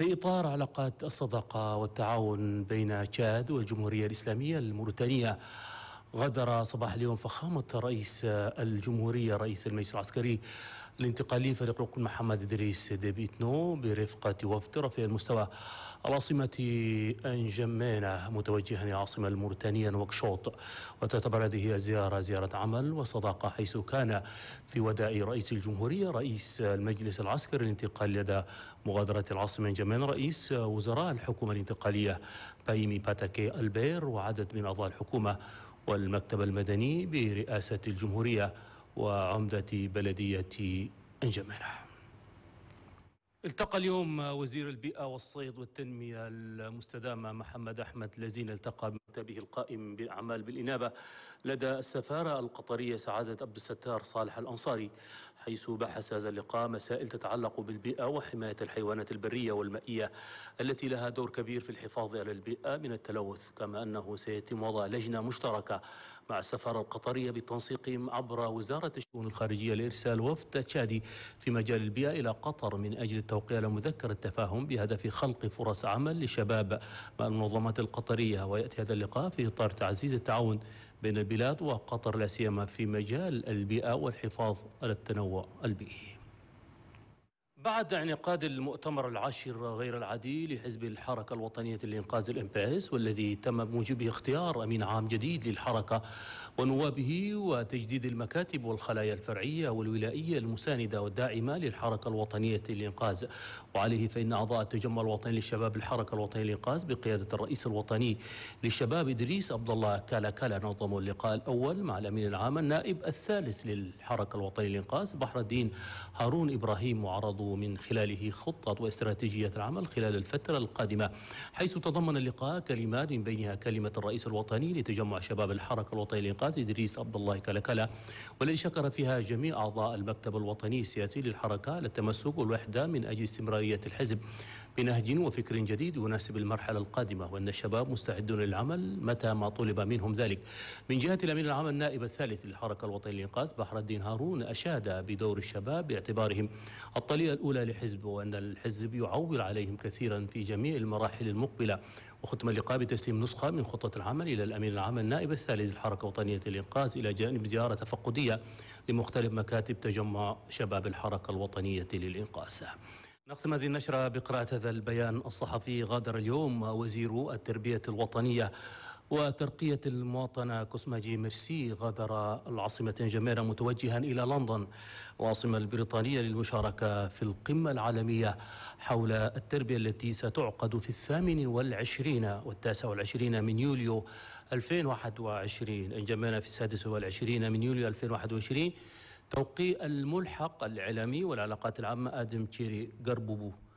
في إطار علاقات الصداقة والتعاون بين تشاد والجمهورية الإسلامية الموريتانية غادر صباح اليوم فخامة رئيس الجمهورية رئيس المجلس العسكري الانتقالي فريق ركن محمد إدريس ديبيتنو برفقة وفد رفيع المستوى العاصمة أنجمانة متوجها إلى العاصمة الموريتانية نوكشوط وتعتبر هذه الزيارة زيارة عمل وصداقة حيث كان في وداع رئيس الجمهورية رئيس المجلس العسكري الانتقال لدى مغادرة العاصمة أنجمان رئيس وزراء الحكومة الانتقالية بايمي باتاكي البير وعدد من أعضاء الحكومة والمكتب المدني برئاسة الجمهورية وعمدة بلدية أنجميرة التقى اليوم وزير البيئة والصيد والتنمية المستدامة محمد أحمد لزين التقى بمكتبه القائم بالأعمال بالإنابة لدى السفارة القطرية سعادة عبد الستار صالح الأنصاري حيث بحث هذا اللقاء مسائل تتعلق بالبيئة وحماية الحيوانات البرية والمائية التي لها دور كبير في الحفاظ على البيئة من التلوث كما أنه سيتم وضع لجنة مشتركة مع السفارة القطرية بالتنسيق عبر وزارة الشؤون الخارجية لإرسال وفد تشادي في مجال البيئة إلى قطر من أجل التوقيع على مذكرة تفاهم بهدف خلق فرص عمل لشباب مع المنظمات القطرية ويأتي هذا اللقاء في إطار تعزيز التعاون بين البلاد وقطر لا سيما في مجال البيئة والحفاظ على التنوع البيئي بعد انعقاد المؤتمر العاشر غير العادي لحزب الحركة الوطنية لإنقاذ الإمباس والذي تم بموجبه اختيار أمين عام جديد للحركة ونوابه وتجديد المكاتب والخلايا الفرعية والولائية المساندة والداعمة للحركة الوطنية للإنقاذ وعليه فإن أعضاء التجمع الوطني للشباب الحركة الوطنية للإنقاذ بقيادة الرئيس الوطني للشباب إدريس عبد الله كالا كالا نظموا اللقاء الأول مع الأمين العام النائب الثالث للحركة الوطنية للإنقاذ بحر الدين هارون إبراهيم وعرضوا من خلاله خطط واستراتيجية العمل خلال الفترة القادمة حيث تضمن اللقاء كلمات من بينها كلمة الرئيس الوطني لتجمع شباب الحركة الوطنية للإنقاذ إدريس عبد الله كلكلا والتي شكر فيها جميع أعضاء المكتب الوطني السياسي للحركة على التمسك والوحدة من أجل استمرارية الحزب بنهج وفكر جديد يناسب المرحلة القادمة وأن الشباب مستعدون للعمل متى ما طلب منهم ذلك من جهة الأمين العام النائب الثالث للحركة الوطنية للإنقاذ بحر الدين هارون أشاد بدور الشباب باعتبارهم الأولى لحزب وأن الحزب يعول عليهم كثيرا في جميع المراحل المقبلة وختم اللقاء بتسليم نسخة من خطة العمل إلى الأمين العام النائب الثالث الحركة الوطنية للإنقاذ إلى جانب زيارة تفقدية لمختلف مكاتب تجمع شباب الحركة الوطنية للإنقاذ نختم هذه النشرة بقراءة هذا البيان الصحفي غادر اليوم وزير التربية الوطنية وترقية المواطنة كوسماجي ميرسي غادر العاصمة جميرة متوجها إلى لندن العاصمة البريطانية للمشاركة في القمة العالمية حول التربية التي ستعقد في الثامن والعشرين والتاسع والعشرين من يوليو 2021 انجمينا في السادس والعشرين من يوليو 2021 توقيع الملحق الإعلامي والعلاقات العامة آدم تشيري قربوبو